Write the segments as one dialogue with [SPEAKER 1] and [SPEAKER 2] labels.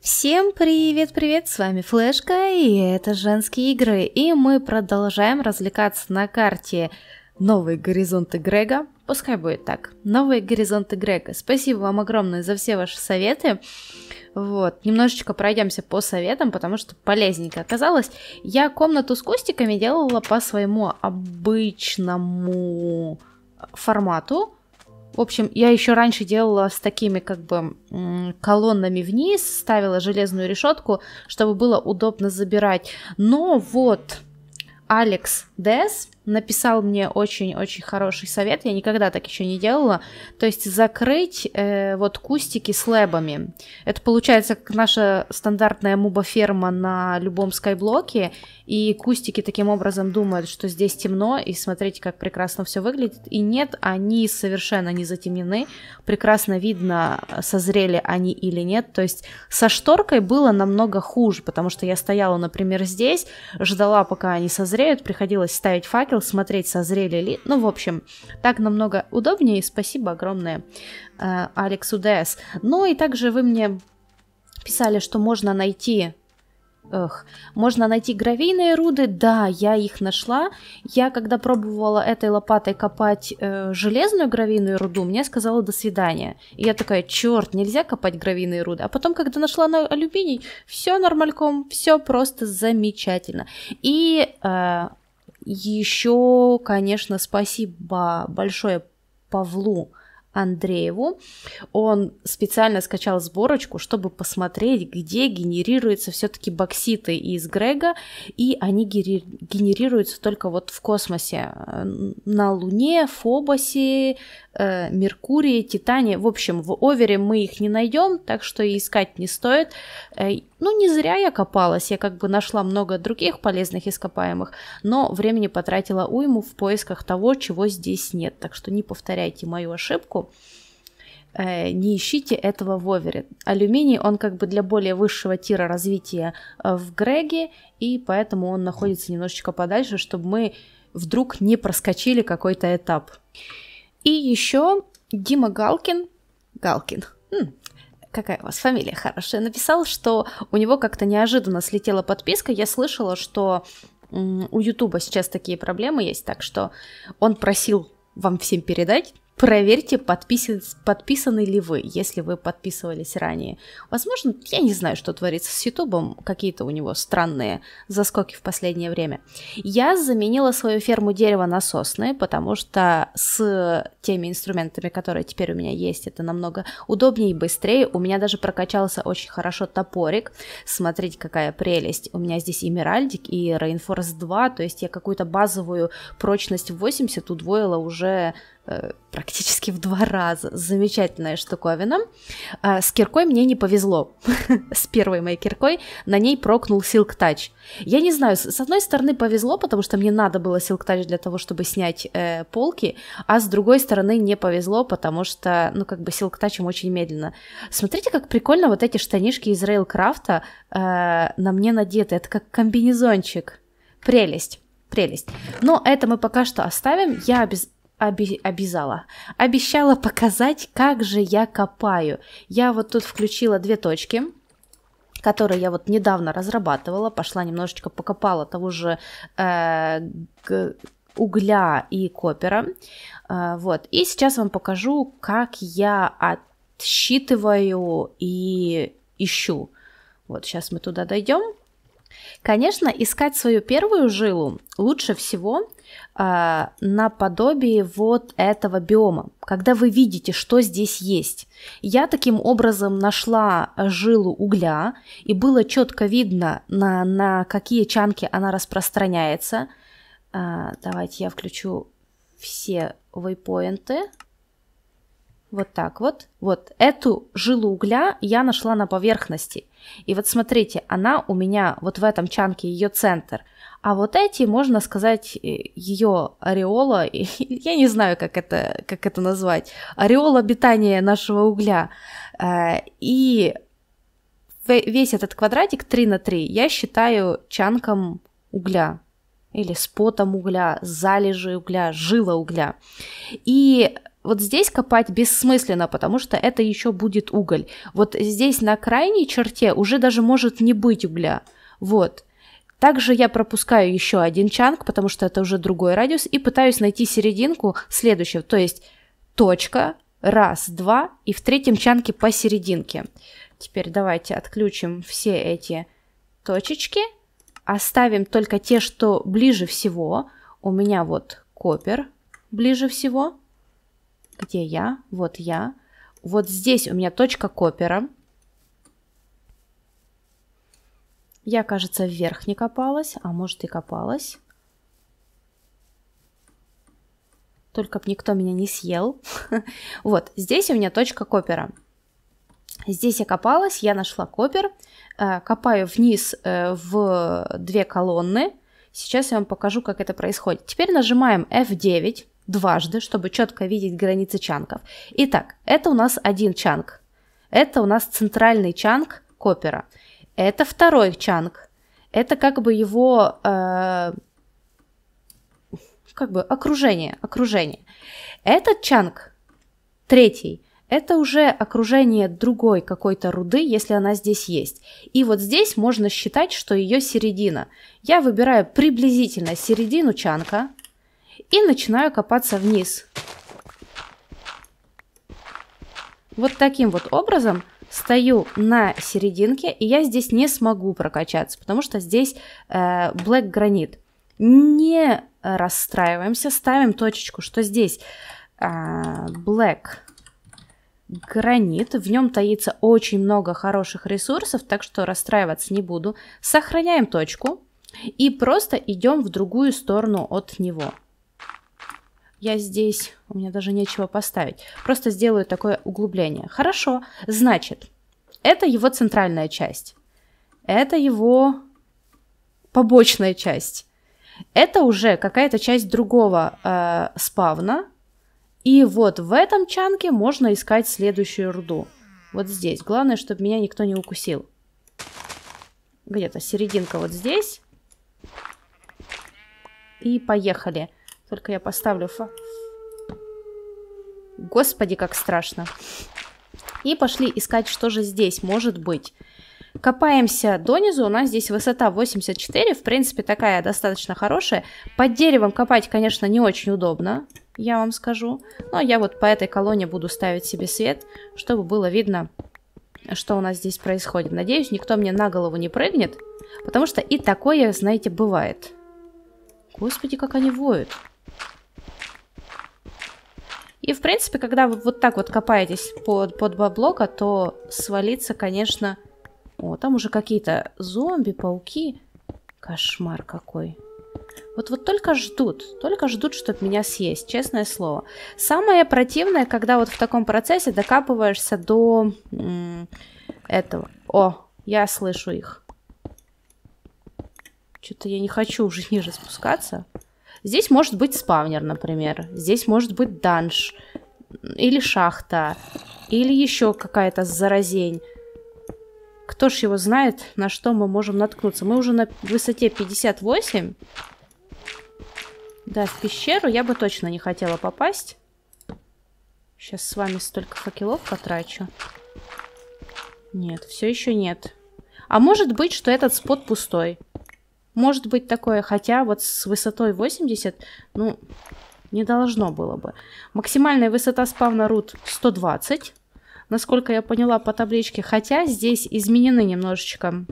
[SPEAKER 1] Всем привет-привет, с вами Флешка, и это «Женские игры», и мы продолжаем развлекаться на карте «Новые горизонты Грега», пускай будет так, «Новые горизонты Грега». Спасибо вам огромное за все ваши советы, вот, немножечко пройдемся по советам, потому что полезненько оказалось. Я комнату с кустиками делала по своему обычному формату, в общем, я еще раньше делала с такими как бы колоннами вниз, ставила железную решетку, чтобы было удобно забирать. Но вот Алекс Дес написал мне очень-очень хороший совет, я никогда так еще не делала, то есть закрыть э, вот кустики слэбами. Это получается как наша стандартная муба-ферма на любом скайблоке, и кустики таким образом думают, что здесь темно, и смотрите, как прекрасно все выглядит. И нет, они совершенно не затемнены, прекрасно видно, созрели они или нет. То есть со шторкой было намного хуже, потому что я стояла, например, здесь, ждала, пока они созреют, приходилось ставить факел, Геру смотреть, созрели ли. Ну, в общем, так намного удобнее. Спасибо огромное э, Алексу Ну и также вы мне писали, что можно найти Эх, можно найти гравийные руды, да, я их нашла. Я когда пробовала этой лопатой копать э, железную гравийную руду, мне сказала до свидания. И я такая, черт, нельзя копать гравийные руды. А потом, когда нашла на алюминий, все нормальком, все просто замечательно. И э, еще, конечно, спасибо большое Павлу Андрееву. Он специально скачал сборочку, чтобы посмотреть, где генерируются все-таки бокситы из Грега, и они генерируются только вот в космосе, э, на Луне, Фобосе, э, Меркурии, Титане. В общем, в Овере мы их не найдем, так что искать не стоит. Э, ну, не зря я копалась, я как бы нашла много других полезных ископаемых, но времени потратила уйму в поисках того, чего здесь нет. Так что не повторяйте мою ошибку э, не ищите этого в овере. Алюминий, он как бы для более высшего тира развития э, в Греге, и поэтому он находится немножечко подальше, чтобы мы вдруг не проскочили какой-то этап. И еще Дима Галкин, Галкин, какая у вас фамилия хорошая, написал, что у него как-то неожиданно слетела подписка. Я слышала, что у Ютуба сейчас такие проблемы есть, так что он просил вам всем передать, проверьте, подписан, подписаны ли вы, если вы подписывались ранее. Возможно, я не знаю, что творится с Ютубом, какие-то у него странные заскоки в последнее время. Я заменила свою ферму дерева на сосны, потому что с теми инструментами, которые теперь у меня есть, это намного удобнее и быстрее. У меня даже прокачался очень хорошо топорик. Смотрите, какая прелесть. У меня здесь и Миральдик, и Rainforest 2, то есть я какую-то базовую прочность 80 удвоила уже Э, практически в два раза. Замечательная штуковина. А, с киркой мне не повезло. с первой моей киркой на ней прокнул Silk Touch. Я не знаю, с одной стороны повезло, потому что мне надо было Silk Touch для того, чтобы снять э, полки, а с другой стороны не повезло, потому что, ну, как бы Silk Touch очень медленно. Смотрите, как прикольно вот эти штанишки из Рейлкрафта э, на мне надеты. Это как комбинезончик. Прелесть прелесть. Но это мы пока что оставим. Я обез оби- обязала, обещала показать, как же я копаю. Я вот тут включила две точки, которые я вот недавно разрабатывала, пошла немножечко покопала того же э, угля и копера, э, вот. И сейчас вам покажу, как я отсчитываю и ищу. Вот сейчас мы туда дойдем. Конечно, искать свою первую жилу лучше всего э, наподобие вот этого биома, когда вы видите, что здесь есть. Я таким образом нашла жилу угля, и было четко видно, на, на какие чанки она распространяется. Э, давайте я включу все вейпоинты. Вот так вот. Вот эту жилу угля я нашла на поверхности. И вот смотрите, она у меня вот в этом чанке, ее центр. А вот эти, можно сказать, э, ее ореола, я не знаю, как это, как это назвать, ореол обитания нашего угля. Э, и весь этот квадратик 3 на 3 я считаю чанком угля или спотом угля, залежи угля, жила угля. И вот здесь копать бессмысленно, потому что это еще будет уголь. Вот здесь на крайней черте уже даже может не быть угля. Вот. Также я пропускаю еще один чанг, потому что это уже другой радиус, и пытаюсь найти серединку следующего, то есть точка, раз, два, и в третьем чанке посерединке. Теперь давайте отключим все эти точечки, оставим только те, что ближе всего. У меня вот копер ближе всего, где я, вот я. Вот здесь у меня точка копера, Я, кажется, вверх не копалась, а может и копалась. Только б никто меня не съел. вот, здесь у меня точка копера. Здесь я копалась, я нашла копер, э, копаю вниз э, в две колонны. Сейчас я вам покажу, как это происходит. Теперь нажимаем F9 дважды, чтобы четко видеть границы чанков. Итак, это у нас один чанк. Это у нас центральный чанк копера. Это второй чанг. Это как бы его э, как бы окружение, окружение. Этот чанг, третий, это уже окружение другой какой-то руды, если она здесь есть. И вот здесь можно считать, что ее середина. Я выбираю приблизительно середину чанка и начинаю копаться вниз. Вот таким вот образом стою на серединке, и я здесь не смогу прокачаться, потому что здесь э, Black гранит. Не расстраиваемся, ставим точечку, что здесь э, Black гранит. В нем таится очень много хороших ресурсов, так что расстраиваться не буду. Сохраняем точку и просто идем в другую сторону от него я здесь, у меня даже нечего поставить. Просто сделаю такое углубление. Хорошо, значит, это его центральная часть. Это его побочная часть. Это уже какая-то часть другого э, спавна. И вот в этом чанке можно искать следующую руду. Вот здесь. Главное, чтобы меня никто не укусил. Где-то серединка вот здесь. И поехали. Поехали. Только я поставлю фа... Господи, как страшно. И пошли искать, что же здесь может быть. Копаемся донизу, у нас здесь высота 84, в принципе, такая достаточно хорошая. Под деревом копать, конечно, не очень удобно, я вам скажу. Но я вот по этой колонне буду ставить себе свет, чтобы было видно, что у нас здесь происходит. Надеюсь, никто мне на голову не прыгнет, потому что и такое, знаете, бывает. Господи, как они воют. И, в принципе, когда вы вот так вот копаетесь под, под баблока, то свалиться, конечно... О, там уже какие-то зомби, пауки. Кошмар какой. Вот вот только ждут, только ждут, чтобы меня съесть, честное слово. Самое противное, когда вот в таком процессе докапываешься до этого. О, я слышу их. Что-то я не хочу уже ниже спускаться. Здесь может быть спавнер, например. Здесь может быть данж. Или шахта. Или еще какая-то заразень. Кто ж его знает, на что мы можем наткнуться. Мы уже на высоте 58. Да, в пещеру я бы точно не хотела попасть. Сейчас с вами столько факелов потрачу. Нет, все еще нет. А может быть, что этот спот пустой. Может быть такое, хотя вот с высотой 80, ну, не должно было бы. Максимальная высота спавна рут 120, насколько я поняла по табличке, хотя здесь изменены немножечко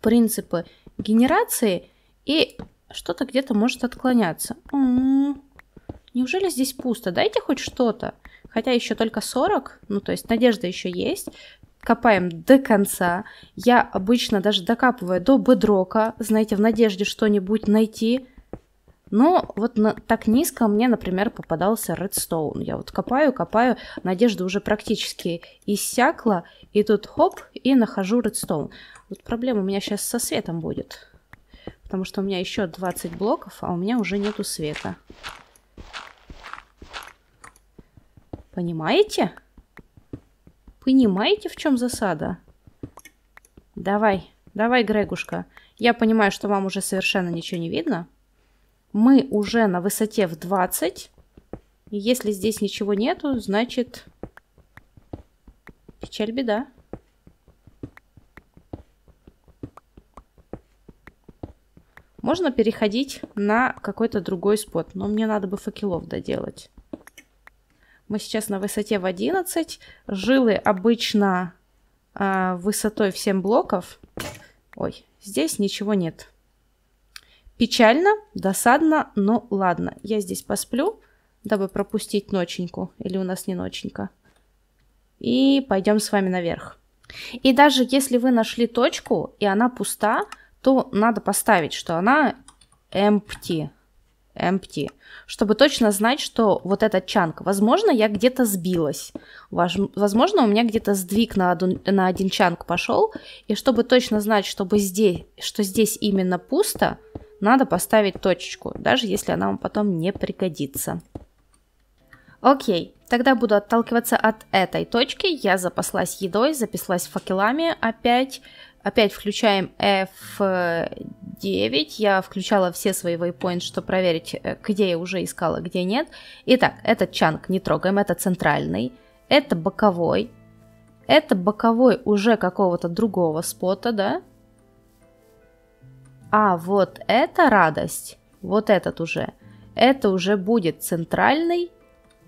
[SPEAKER 1] принципы генерации и что-то где-то может отклоняться. М -м -м. Неужели здесь пусто? Дайте хоть что-то. Хотя еще только 40, ну то есть надежда еще есть, копаем до конца. Я обычно даже докапываю до бедрока, знаете, в надежде что-нибудь найти. Но вот на, так низко мне, например, попадался редстоун. Я вот копаю, копаю, надежда уже практически иссякла, и тут хоп, и нахожу редстоун. Вот проблема у меня сейчас со светом будет, потому что у меня еще 20 блоков, а у меня уже нету света. Понимаете? Понимаете? Понимаете, в чем засада? Давай, давай, Грегушка. Я понимаю, что вам уже совершенно ничего не видно. Мы уже на высоте в 20. И если здесь ничего нету, значит... Печаль беда. Можно переходить на какой-то другой спот, но мне надо бы факелов доделать. Мы сейчас на высоте в 11. Жилы обычно э, высотой в 7 блоков. Ой, здесь ничего нет. Печально, досадно, но ладно. Я здесь посплю, дабы пропустить ноченьку. Или у нас не ноченька. И пойдем с вами наверх. И даже если вы нашли точку, и она пуста, то надо поставить, что она empty empty, чтобы точно знать, что вот этот чанк, возможно, я где-то сбилась, возможно, у меня где-то сдвиг на один, на один чанк пошел, и чтобы точно знать, чтобы здесь, что здесь именно пусто, надо поставить точечку, даже если она вам потом не пригодится. Окей, тогда буду отталкиваться от этой точки. Я запаслась едой, запаслась факелами опять, Опять включаем F9. Я включала все свои waypoints, чтобы проверить, э, где я уже искала, где нет. Итак, этот чанг не трогаем, это центральный. Это боковой. Это боковой уже какого-то другого спота, да? А вот эта радость, вот этот уже, это уже будет центральный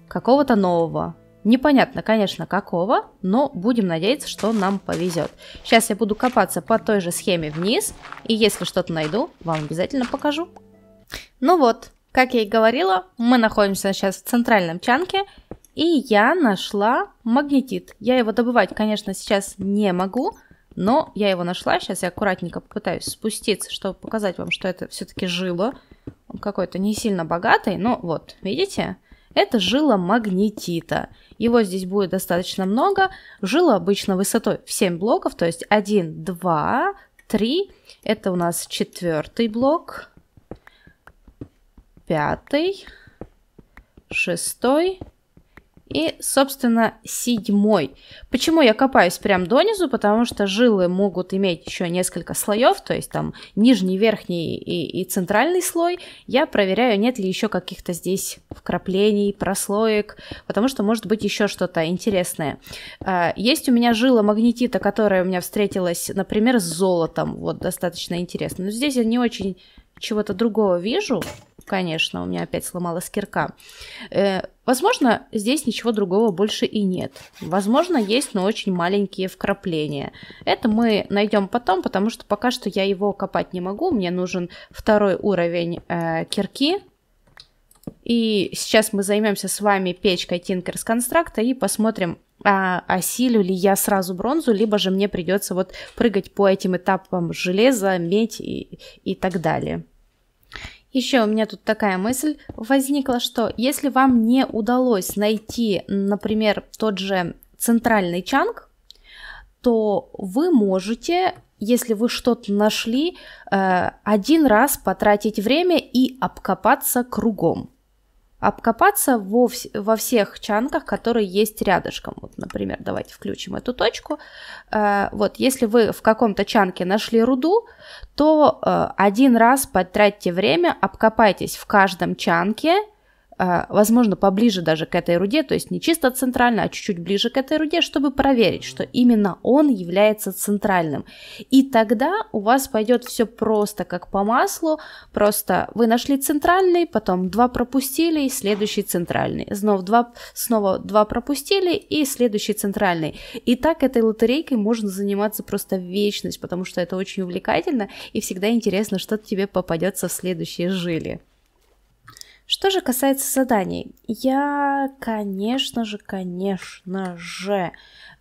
[SPEAKER 1] какого-то нового Непонятно, конечно, какого, но будем надеяться, что нам повезет. Сейчас я буду копаться по той же схеме вниз, и если что-то найду, вам обязательно покажу. Ну вот, как я и говорила, мы находимся сейчас в центральном чанке, и я нашла магнетит. Я его добывать, конечно, сейчас не могу, но я его нашла. Сейчас я аккуратненько попытаюсь спуститься, чтобы показать вам, что это все-таки жило. Он какой-то не сильно богатый, но вот, видите? Видите? Это жила магнетита. Его здесь будет достаточно много. Жила обычно высотой в 7 блоков, то есть 1, 2, 3. Это у нас четвертый блок, пятый, шестой, и, собственно, седьмой. Почему я копаюсь прям донизу? Потому что жилы могут иметь еще несколько слоев, то есть там нижний, верхний и, и центральный слой. Я проверяю, нет ли еще каких-то здесь вкраплений, прослоек, потому что может быть еще что-то интересное. А, есть у меня жила магнетита, которая у меня встретилась, например, с золотом. Вот достаточно интересно. Но здесь я не очень чего-то другого вижу. Конечно, у меня опять сломалась кирка. Э, возможно, здесь ничего другого больше и нет. Возможно, есть, но очень маленькие вкрапления. Это мы найдем потом, потому что пока что я его копать не могу. Мне нужен второй уровень э, кирки. И сейчас мы займемся с вами печкой Tinker's Construct и посмотрим, а, осилю ли я сразу бронзу, либо же мне придется вот прыгать по этим этапам железа, медь и, и так далее. Еще у меня тут такая мысль возникла, что если вам не удалось найти, например, тот же центральный чанг, то вы можете, если вы что-то нашли, э, один раз потратить время и обкопаться кругом обкопаться во, вс во всех чанках, которые есть рядышком. Вот, например, давайте включим эту точку. Э, вот, если вы в каком-то чанке нашли руду, то э, один раз потратьте время, обкопайтесь в каждом чанке Э, возможно, поближе даже к этой руде, то есть не чисто центрально, а чуть-чуть ближе к этой руде, чтобы проверить, что именно он является центральным. И тогда у вас пойдет все просто как по маслу, просто вы нашли центральный, потом два пропустили, и следующий центральный, снова два, снова два пропустили и следующий центральный. И так этой лотерейкой можно заниматься просто вечность, потому что это очень увлекательно и всегда интересно, что тебе попадется в следующие жили. Что же касается заданий, я, конечно же, конечно же,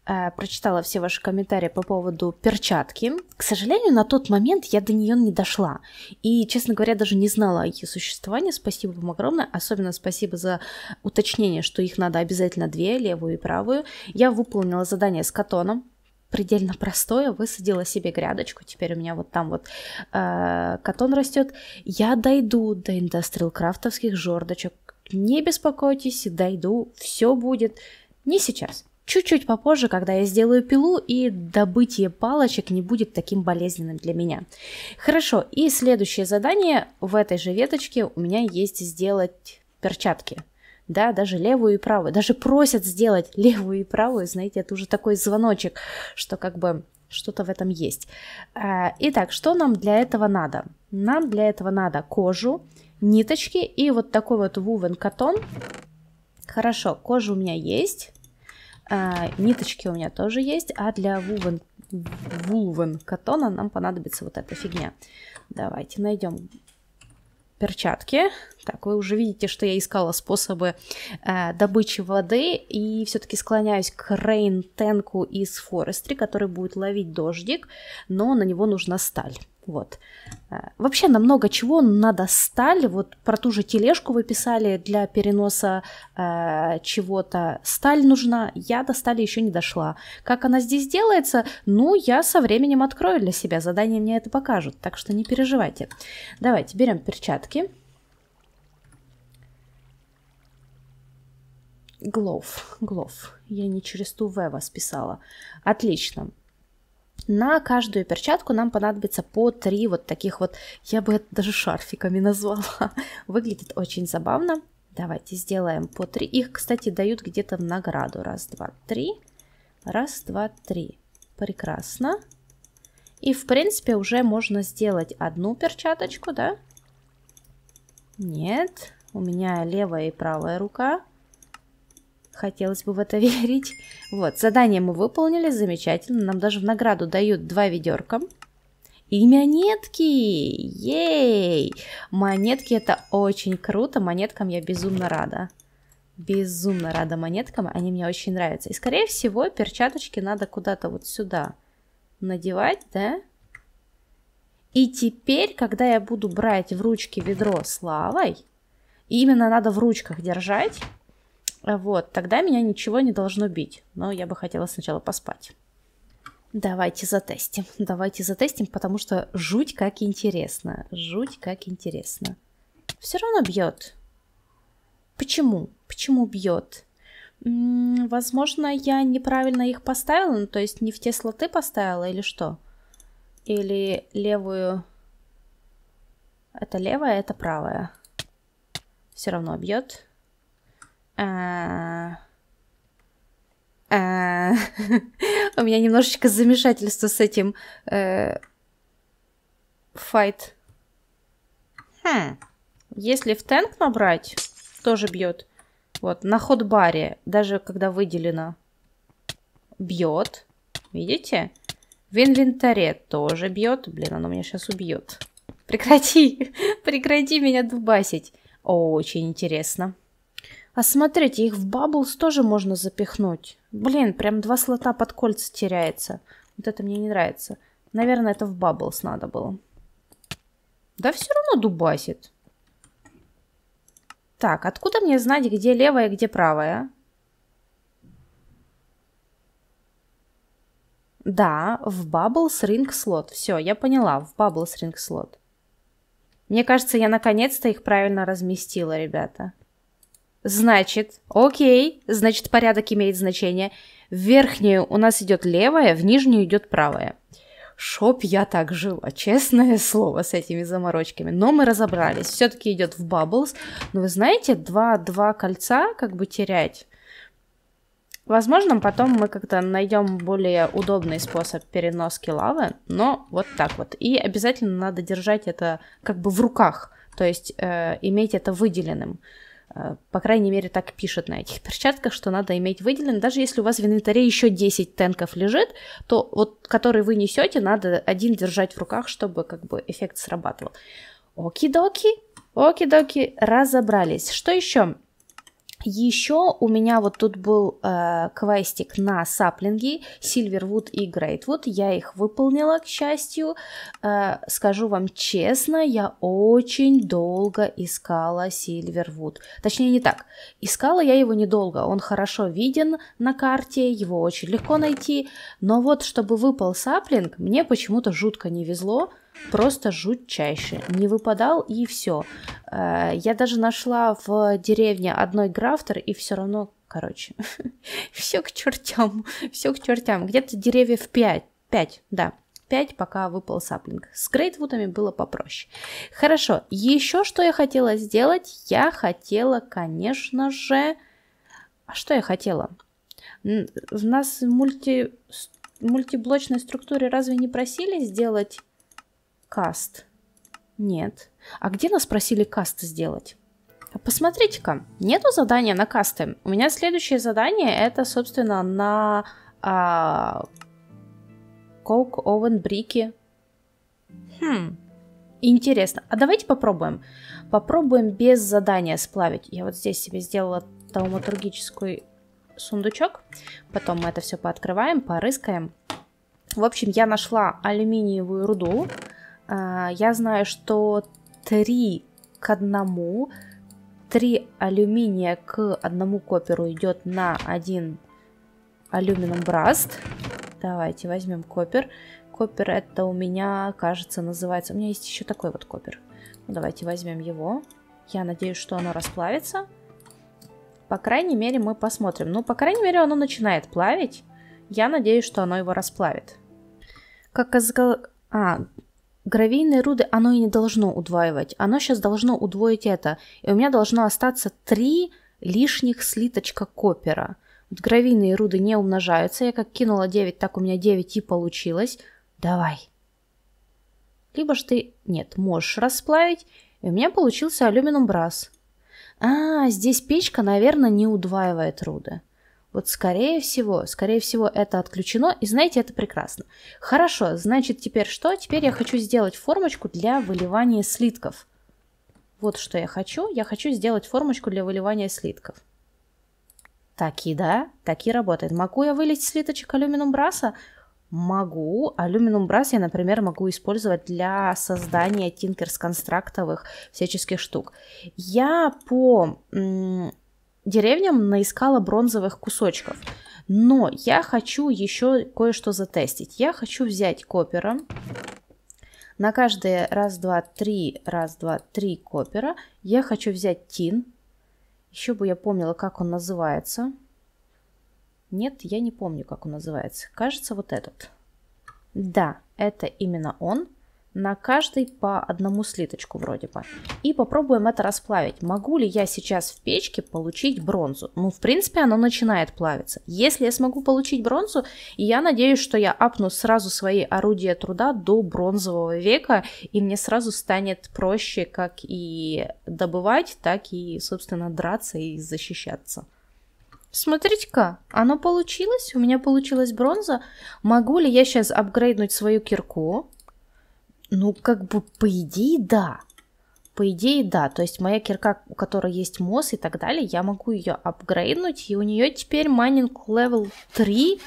[SPEAKER 1] э, прочитала все ваши комментарии по поводу перчатки. К сожалению, на тот момент я до нее не дошла. И, честно говоря, даже не знала о ее существовании. Спасибо вам огромное. Особенно спасибо за уточнение, что их надо обязательно две, левую и правую. Я выполнила задание с катоном предельно простое, высадила себе грядочку, теперь у меня вот там вот э, катон растет, я дойду до индастриал крафтовских жердочек, не беспокойтесь, дойду, все будет, не сейчас, чуть-чуть попозже, когда я сделаю пилу, и добытие палочек не будет таким болезненным для меня. Хорошо, и следующее задание в этой же веточке у меня есть сделать перчатки да, даже левую и правую, даже просят сделать левую и правую, знаете, это уже такой звоночек, что как бы что-то в этом есть. А, итак, что нам для этого надо? Нам для этого надо кожу, ниточки и вот такой вот вувен катон. Хорошо, кожа у меня есть, а, ниточки у меня тоже есть, а для вувен, вувен катона нам понадобится вот эта фигня. Давайте найдем перчатки. Так, вы уже видите, что я искала способы э, добычи воды и все-таки склоняюсь к Рейн Тенку из Форестри, который будет ловить дождик, но на него нужна сталь. Вот. Э, вообще на много чего надо сталь. Вот про ту же тележку вы писали для переноса э, чего-то. Сталь нужна. Я до стали еще не дошла. Как она здесь делается, ну, я со временем открою для себя. Задание мне это покажут Так что не переживайте. Давайте берем перчатки. Глов. Глов. Я не через ту В вас писала. Отлично. На каждую перчатку нам понадобится по три вот таких вот, я бы это даже шарфиками назвала. Выглядит очень забавно. Давайте сделаем по три. Их, кстати, дают где-то в награду. Раз, два, три. Раз, два, три. Прекрасно. И, в принципе, уже можно сделать одну перчаточку, да? Нет, у меня левая и правая рука. Хотелось бы в это верить. Вот, задание мы выполнили, замечательно. Нам даже в награду дают два ведерка. И монетки! Ей! Монетки это очень круто, монеткам я безумно рада. Безумно рада монеткам, они мне очень нравятся. И скорее всего перчаточки надо куда-то вот сюда надевать, да? И теперь, когда я буду брать в ручки ведро с лавой, именно надо в ручках держать, а вот, тогда меня ничего не должно бить, но я бы хотела сначала поспать. Давайте затестим, давайте затестим, потому что жуть как интересно, жуть как интересно. Все равно бьет. Почему? Почему бьет? возможно, я неправильно их поставила, ну, то есть не в те слоты поставила или что? Или левую... Это левая, это правая. Все равно бьет. Э, э, у меня немножечко замешательство с этим файт. Э, хм. Если в танк набрать, тоже бьет. Вот, на ходбаре, даже когда выделено, бьет. Видите? В инвентаре тоже бьет. Блин, оно меня сейчас убьет. Прекрати, прекрати меня дубасить. Очень интересно. А смотрите, их в баблс тоже можно запихнуть. Блин, прям два слота под кольца теряется. Вот это мне не нравится. Наверное, это в баблс надо было. Да все равно дубасит. Так, откуда мне знать, где левая, где правая? Да, в Bubbles ринг слот. Все, я поняла, в Bubbles ринг слот. Мне кажется, я наконец-то их правильно разместила, ребята. Значит, окей, значит порядок имеет значение. В верхнюю у нас идет левая, в нижнюю идет правая. Шоп я так жила, честное слово, с этими заморочками. Но мы разобрались. Все-таки идет в Bubbles. Но вы знаете, два, два кольца как бы терять. Возможно, потом мы как-то найдем более удобный способ переноски лавы, но вот так вот. И обязательно надо держать это как бы в руках, то есть э, иметь это выделенным. Э, по крайней мере, так пишет на этих перчатках, что надо иметь выделен. Даже если у вас в инвентаре еще 10 тенков лежит, то вот который вы несете, надо один держать в руках, чтобы как бы эффект срабатывал. Оки-доки, оки-доки, разобрались. Что еще? Еще у меня вот тут был э, квестик на саплинги сильвервуд и Greatwood. Я их выполнила, к счастью. Э, скажу вам честно, я очень долго искала сильвервуд. Точнее, не так. Искала я его недолго. Он хорошо виден на карте, его очень легко найти. Но вот, чтобы выпал саплинг, мне почему-то жутко не везло. Просто жуть чаще. Не выпадал и все. Э, я даже нашла в деревне одной графтер, и все равно, короче, все к чертям, все к чертям. Где-то деревьев 5, 5, да, 5, пока выпал саплинг. С грейтвудами было попроще. Хорошо, еще что я хотела сделать? Я хотела, конечно же... А что я хотела? В нас в мульти... мультиблочной структуре разве не просили сделать Каст. Нет. А где нас просили каст сделать? А посмотрите-ка, нету задания на касты. У меня следующее задание это, собственно, на а, Coke Oven Брики. Хм, интересно. А давайте попробуем. Попробуем без задания сплавить. Я вот здесь себе сделала тауматургический сундучок. Потом мы это все пооткрываем, порыскаем. В общем, я нашла алюминиевую руду. А, я знаю, что 3 к 1, 3 алюминия к одному коперу идет на 1 алюмином браст. Давайте возьмем копер. Копер это у меня, кажется, называется... У меня есть еще такой вот копер. Ну, давайте возьмем его. Я надеюсь, что оно расплавится. По крайней мере, мы посмотрим. Ну, по крайней мере, оно начинает плавить. Я надеюсь, что оно его расплавит. Как, из... а, гравийные руды оно и не должно удваивать. Оно сейчас должно удвоить это. И у меня должно остаться три лишних слиточка копера. Вот гравийные руды не умножаются. Я как кинула 9, так у меня 9 и получилось. Давай. Либо же ты... Нет, можешь расплавить. И у меня получился алюминум брас. А, здесь печка, наверное, не удваивает руды. Вот скорее всего, скорее всего это отключено, и знаете, это прекрасно. Хорошо, значит теперь что? Теперь я хочу сделать формочку для выливания слитков. Вот что я хочу. Я хочу сделать формочку для выливания слитков. Так и да, так и работает. Могу я вылить слиточек алюминум браса? Могу. Алюминум брас я, например, могу использовать для создания тинкерс констрактовых всяческих штук. Я по деревням наискала бронзовых кусочков. Но я хочу еще кое-что затестить. Я хочу взять копера. На каждые раз, два, три, раз, два, три копера я хочу взять тин. Еще бы я помнила, как он называется. Нет, я не помню, как он называется. Кажется, вот этот. Да, это именно он на каждый по одному слиточку вроде бы. И попробуем это расплавить. Могу ли я сейчас в печке получить бронзу? Ну, в принципе, оно начинает плавиться. Если я смогу получить бронзу, я надеюсь, что я апну сразу свои орудия труда до бронзового века, и мне сразу станет проще как и добывать, так и, собственно, драться и защищаться. Смотрите-ка, оно получилось, у меня получилась бронза. Могу ли я сейчас апгрейднуть свою кирку? Ну, как бы, по идее, да. По идее, да. То есть моя кирка, у которой есть мос и так далее, я могу ее апгрейднуть, и у нее теперь майнинг левел 3.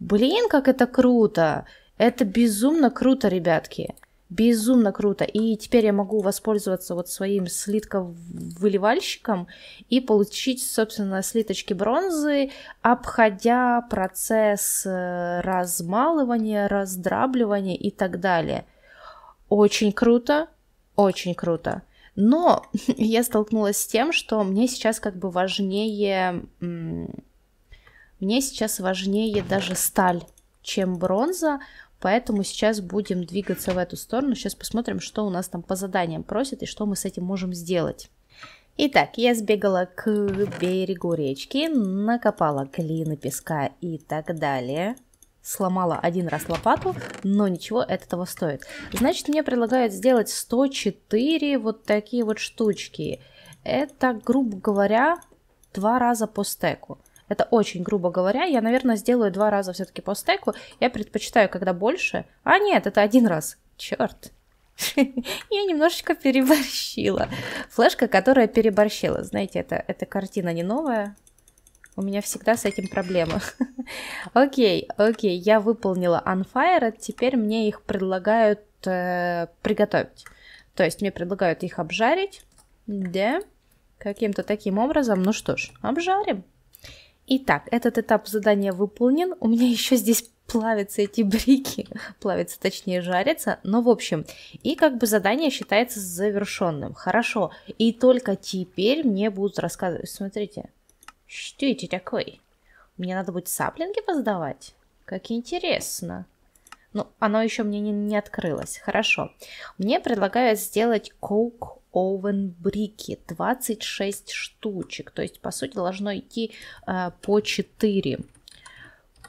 [SPEAKER 1] Блин, как это круто! Это безумно круто, ребятки. Безумно круто. И теперь я могу воспользоваться вот своим слитковыливальщиком и получить, собственно, слиточки бронзы, обходя процесс э, размалывания, раздрабливания и так далее – очень круто, очень круто. Но я столкнулась с тем, что мне сейчас как бы важнее... Мне сейчас важнее даже сталь, чем бронза, поэтому сейчас будем двигаться в эту сторону. Сейчас посмотрим, что у нас там по заданиям просят и что мы с этим можем сделать. Итак, я сбегала к берегу речки, накопала глины, песка и так далее сломала один раз лопату, но ничего, это того стоит. Значит, мне предлагают сделать 104 вот такие вот штучки. Это, грубо говоря, два раза по стеку. Это очень грубо говоря. Я, наверное, сделаю два раза все-таки по стеку. Я предпочитаю, когда больше. А нет, это один раз. Черт. Я немножечко переборщила. Флешка, которая переборщила. Знаете, это, эта картина не новая. У меня всегда с этим проблемы. Окей, окей, я выполнила Unfire, а теперь мне их предлагают э, приготовить. То есть мне предлагают их обжарить, да, каким-то таким образом. Ну что ж, обжарим. Итак, этот этап задания выполнен. У меня еще здесь плавятся эти брики, плавятся, точнее, жарятся. Но, в общем, и как бы задание считается завершенным. Хорошо. И только теперь мне будут рассказывать. Смотрите, что это такое? Мне надо будет саплинги воздавать? Как интересно. Ну, оно еще мне не, не открылось. Хорошо. Мне предлагают сделать коук овен брики 26 штучек. То есть, по сути, должно идти э, по 4.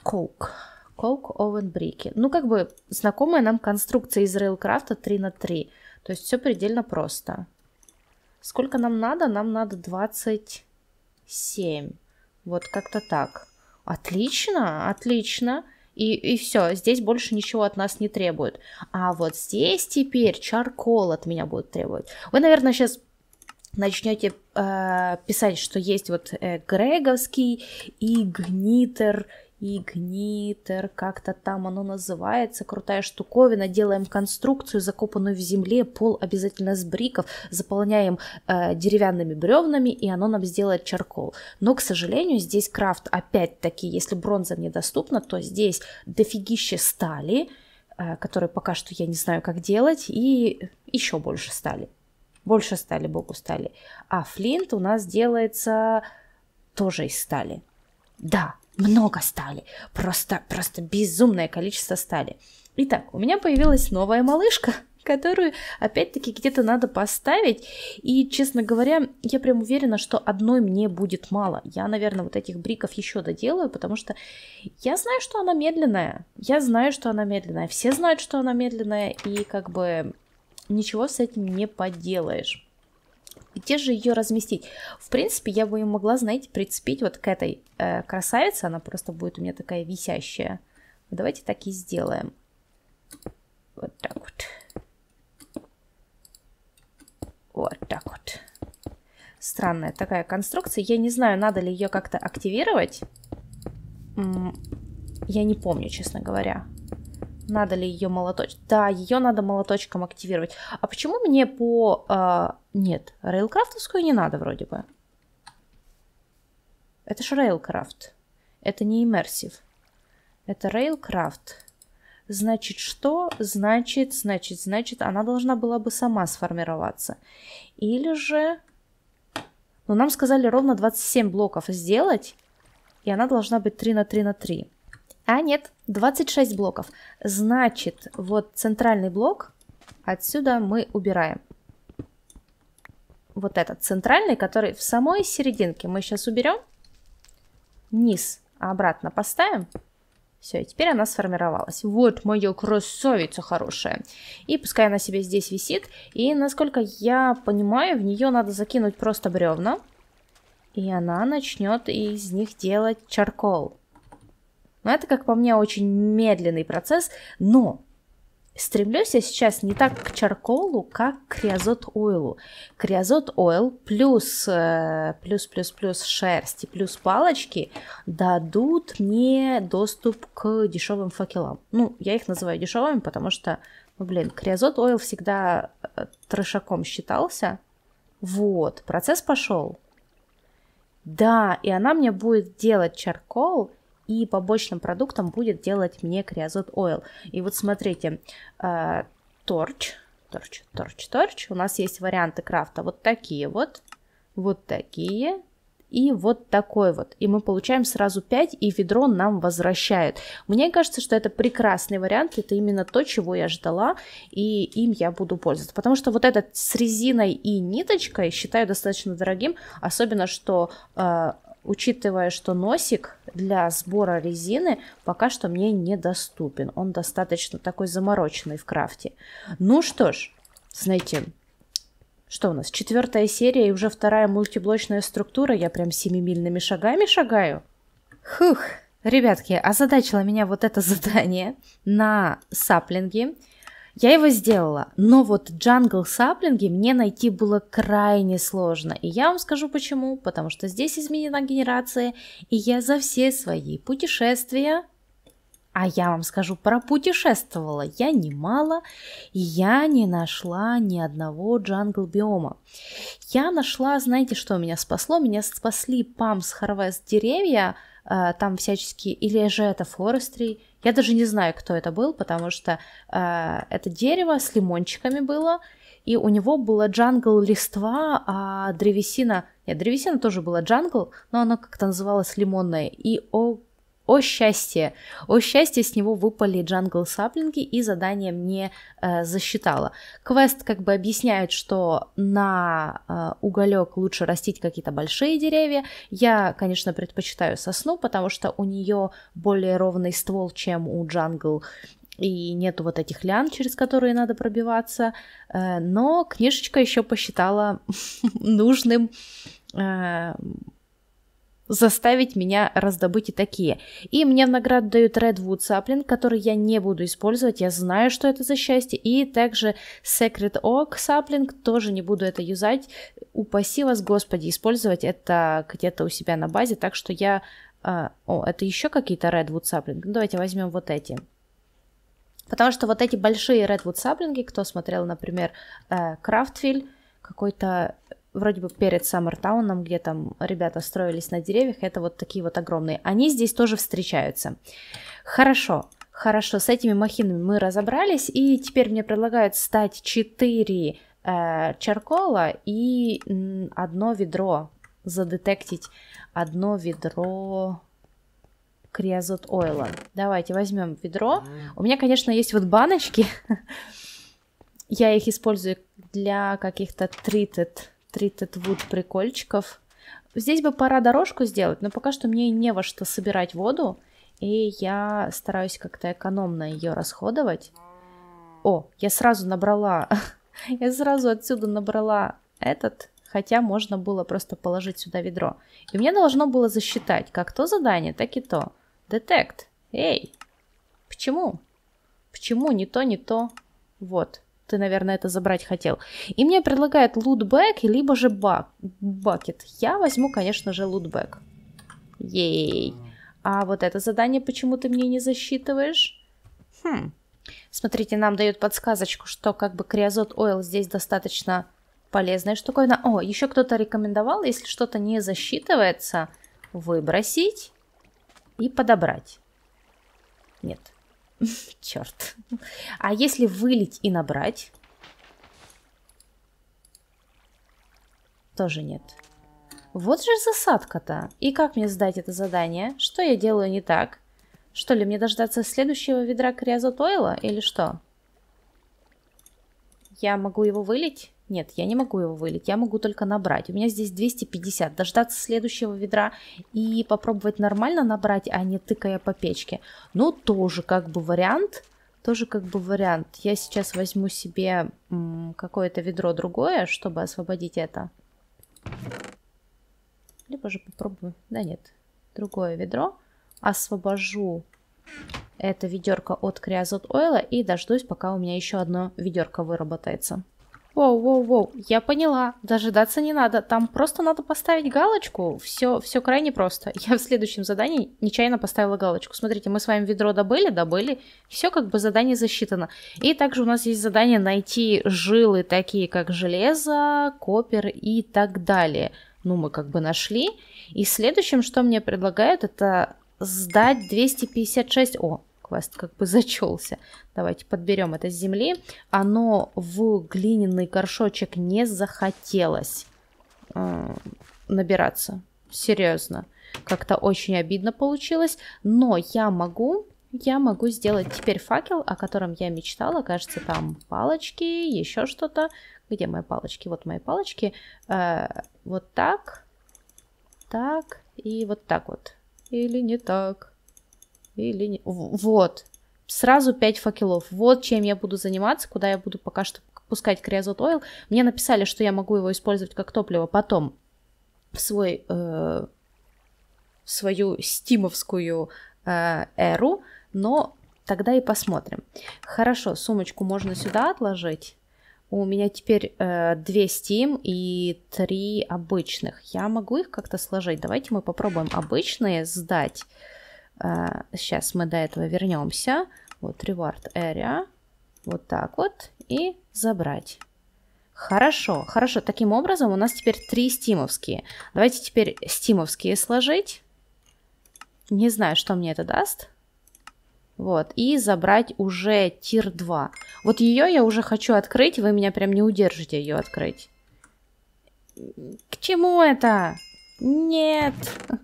[SPEAKER 1] Коук. Коук овен брики. Ну, как бы знакомая нам конструкция из рейлкрафта 3 на 3. То есть все предельно просто. Сколько нам надо? Нам надо 20 семь, Вот как-то так. Отлично, отлично. И, и все, здесь больше ничего от нас не требует. А вот здесь теперь чаркол от меня будет требовать. Вы, наверное, сейчас начнете э, писать, что есть вот э, Греговский и Гнитер Игнитер, как-то там оно называется, крутая штуковина, делаем конструкцию, закопанную в земле, пол обязательно с бриков, заполняем э, деревянными бревнами, и оно нам сделает чаркол. Но, к сожалению, здесь крафт опять-таки, если бронза недоступна, то здесь дофигище стали, э, которые пока что я не знаю, как делать, и еще больше стали. Больше стали, богу стали. А флинт у нас делается тоже из стали. Да, много стали, просто, просто безумное количество стали. Итак, у меня появилась новая малышка, которую опять-таки где-то надо поставить. И, честно говоря, я прям уверена, что одной мне будет мало. Я, наверное, вот этих бриков еще доделаю, потому что я знаю, что она медленная. Я знаю, что она медленная. Все знают, что она медленная, и как бы ничего с этим не поделаешь и где же ее разместить? В принципе, я бы ее могла, знаете, прицепить вот к этой э, красавице, она просто будет у меня такая висящая. Давайте так и сделаем. Вот так вот. Вот так вот. Странная такая конструкция. Я не знаю, надо ли ее как-то активировать. Я не помню, честно говоря. Надо ли ее молоточком? Да, ее надо молоточком активировать. А почему мне по... Э, нет, рейлкрафтовскую не надо вроде бы. Это же рейлкрафт. Это не иммерсив. Это рейлкрафт. Значит, что? Значит, значит, значит, она должна была бы сама сформироваться. Или же... Ну, нам сказали ровно 27 блоков сделать, и она должна быть 3 на 3 на 3. А нет, 26 блоков. Значит, вот центральный блок отсюда мы убираем. Вот этот центральный, который в самой серединке мы сейчас уберем. Низ обратно поставим. Все, и теперь она сформировалась. Вот моя красавица хорошая. И пускай она себе здесь висит. И, насколько я понимаю, в нее надо закинуть просто бревна. И она начнет из них делать чаркол. Но это, как по мне, очень медленный процесс, но Стремлюсь я сейчас не так к чарколу, как к криозот ойлу. Криозот ойл плюс, э, плюс, плюс, плюс шерсть и плюс палочки дадут мне доступ к дешевым факелам. Ну, я их называю дешевыми, потому что, ну, блин, криозот ойл всегда э, трешаком считался. Вот, процесс пошел. Да, и она мне будет делать чаркол, и побочным продуктом будет делать мне криозот ойл. И вот смотрите, э, торч, торч, торч, торч, у нас есть варианты крафта вот такие вот, вот такие, и вот такой вот. И мы получаем сразу 5, и ведро нам возвращает. Мне кажется, что это прекрасный вариант, это именно то, чего я ждала, и им я буду пользоваться. Потому что вот этот с резиной и ниточкой считаю достаточно дорогим, особенно что э, учитывая, что носик для сбора резины пока что мне недоступен. Он достаточно такой замороченный в крафте. Ну что ж, знаете, что у нас? Четвертая серия и уже вторая мультиблочная структура. Я прям семимильными шагами шагаю. Хух, ребятки, озадачило меня вот это задание на саплинге. Я его сделала, но вот джангл саплинги мне найти было крайне сложно. И я вам скажу почему. Потому что здесь изменена генерация, и я за все свои путешествия а я вам скажу, пропутешествовала я немало, и я не нашла ни одного джангл биома. Я нашла, знаете, что меня спасло? Меня спасли памс-харвест деревья, Э, там всячески, или же это Форестри, я даже не знаю, кто это был, потому что э, это дерево с лимончиками было, и у него была джангл листва, а древесина... Нет, древесина тоже была джангл, но она как-то называлась лимонная. И, о о счастье! О счастье, с него выпали джангл саплинги и задание мне э, засчитало. Квест как бы объясняет, что на э, уголек лучше растить какие-то большие деревья. Я, конечно, предпочитаю сосну, потому что у нее более ровный ствол, чем у джангл и нету вот этих лян, через которые надо пробиваться. Э, но книжечка еще посчитала нужным э, заставить меня раздобыть и такие. И мне в награду дают Redwood Sapling, который я не буду использовать, я знаю, что это за счастье. И также Sacred Oak Sapling, тоже не буду это юзать. Упаси вас, Господи, использовать это где-то у себя на базе, так что я... А, о, это еще какие-то Redwood Sapling? Ну, давайте возьмем вот эти. Потому что вот эти большие Redwood саплинги, кто смотрел, например, Крафтвиль, э, какой-то вроде бы перед Саммертауном, где там ребята строились на деревьях, это вот такие вот огромные. Они здесь тоже встречаются. Хорошо, хорошо, с этими махинами мы разобрались, и теперь мне предлагают стать 4 э, чаркола и одно ведро, задетектить одно ведро криозот ойла. Давайте возьмем ведро. У меня, конечно, есть вот баночки. Я их использую для каких-то treated Тритетвуд прикольчиков. Здесь бы пора дорожку сделать, но пока что мне не во что собирать воду. И я стараюсь как-то экономно ее расходовать. О, я сразу набрала... я сразу отсюда набрала этот, хотя можно было просто положить сюда ведро. И мне должно было засчитать как то задание, так и то. Детект. Эй, почему? Почему не то, не то? Вот ты, наверное, это забрать хотел. И мне предлагают лутбэк, либо же бак, бакет. Я возьму, конечно же, лутбэк. Ей. А вот это задание почему ты мне не засчитываешь? Хм. Смотрите, нам дают подсказочку, что как бы криозот ойл здесь достаточно полезная штуковина. О, еще кто-то рекомендовал, если что-то не засчитывается, выбросить и подобрать. Нет, Черт. А если вылить и набрать? Тоже нет. Вот же засадка-то. И как мне сдать это задание? Что я делаю не так? Что ли, мне дождаться следующего ведра криозотойла или что? Я могу его вылить? Нет, я не могу его вылить, я могу только набрать. У меня здесь 250. Дождаться следующего ведра и попробовать нормально набрать, а не тыкая по печке. Ну, тоже как бы вариант. Тоже как бы вариант. Я сейчас возьму себе какое-то ведро другое, чтобы освободить это. Либо же попробую. Да нет, другое ведро. Освобожу это ведерко от криозот ойла и дождусь, пока у меня еще одно ведерко выработается. Воу, воу, воу, я поняла. Дожидаться не надо. Там просто надо поставить галочку. Все, все крайне просто. Я в следующем задании нечаянно поставила галочку. Смотрите, мы с вами ведро добыли, добыли. Все как бы задание засчитано. И также у нас есть задание найти жилы, такие как железо, копер и так далее. Ну, мы как бы нашли. И следующим, что мне предлагают, это сдать 256... О, квест как бы зачелся. Давайте подберем это с земли. Оно в глиняный горшочек не захотелось э, набираться. Серьезно. Как-то очень обидно получилось. Но я могу я могу сделать теперь факел, о котором я мечтала. Кажется, там палочки, еще что-то. Где мои палочки? Вот мои палочки. Э, вот так, так и вот так вот. Или не так или не... Вот. Сразу пять факелов. Вот чем я буду заниматься, куда я буду пока что пускать криозот ойл. Мне написали, что я могу его использовать как топливо потом в свой э, в свою стимовскую э, эру, но тогда и посмотрим. Хорошо, сумочку можно сюда отложить. У меня теперь э, две Steam и три обычных. Я могу их как-то сложить. Давайте мы попробуем обычные сдать. Сейчас а, мы до этого вернемся. Вот reward area. Вот так вот. И забрать. Хорошо, хорошо. Таким образом у нас теперь три стимовские. Давайте теперь стимовские сложить. Не знаю, что мне это даст. Вот, и забрать уже тир 2. Вот ее я уже хочу открыть, вы меня прям не удержите ее открыть. К чему это? Нет.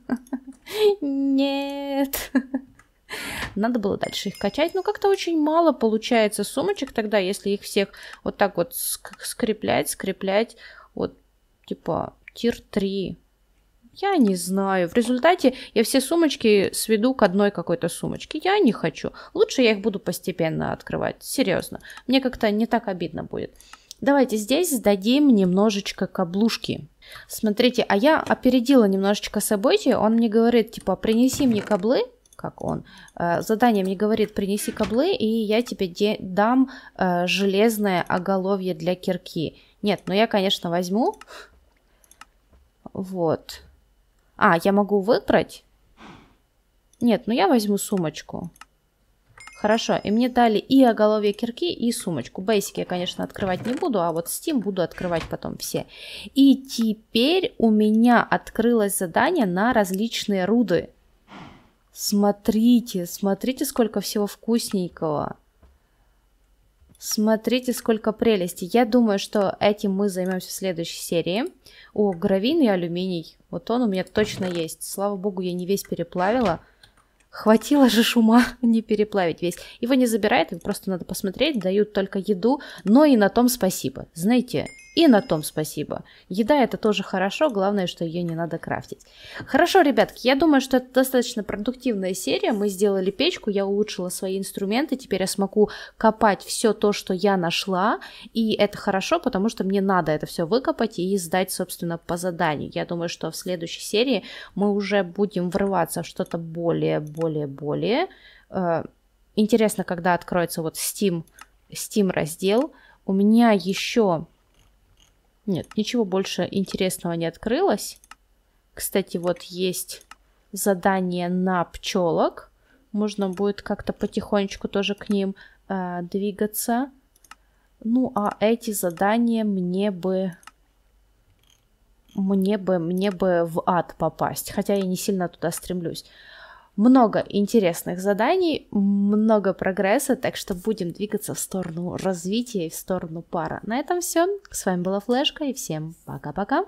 [SPEAKER 1] Нет. Надо было дальше их качать. Но ну, как-то очень мало получается сумочек тогда, если их всех вот так вот скреплять, скреплять. Вот, типа, тир 3. Я не знаю. В результате я все сумочки сведу к одной какой-то сумочке. Я не хочу. Лучше я их буду постепенно открывать. Серьезно. Мне как-то не так обидно будет. Давайте здесь сдадим немножечко каблушки. Смотрите, а я опередила немножечко события. Он мне говорит, типа, принеси мне каблы, как он. Э, задание мне говорит, принеси каблы, и я тебе дам э, железное оголовье для кирки. Нет, ну я, конечно, возьму. Вот. А, я могу выбрать? Нет, ну я возьму сумочку. Хорошо, и мне дали и оголовье кирки, и сумочку. Бейсики я, конечно, открывать не буду, а вот Steam буду открывать потом все. И теперь у меня открылось задание на различные руды. Смотрите, смотрите, сколько всего вкусненького. Смотрите, сколько прелести. Я думаю, что этим мы займемся в следующей серии. О, гравийный алюминий. Вот он у меня точно есть. Слава богу, я не весь переплавила. Хватило же шума не переплавить весь. Его не забирают, его просто надо посмотреть, дают только еду, но и на том спасибо. Знаете, и на том спасибо. Еда это тоже хорошо, главное, что ее не надо крафтить. Хорошо, ребятки, я думаю, что это достаточно продуктивная серия. Мы сделали печку, я улучшила свои инструменты, теперь я смогу копать все то, что я нашла, и это хорошо, потому что мне надо это все выкопать и сдать, собственно, по заданию. Я думаю, что в следующей серии мы уже будем врываться в что-то более, более, более. Э, интересно, когда откроется вот Steam, Steam раздел. У меня еще нет, ничего больше интересного не открылось. Кстати, вот есть задание на пчелок. Можно будет как-то потихонечку тоже к ним э, двигаться. Ну, а эти задания мне бы... Мне бы, мне бы в ад попасть. Хотя я не сильно туда стремлюсь много интересных заданий, много прогресса, так что будем двигаться в сторону развития и в сторону пара. На этом все. С вами была Флешка и всем пока-пока.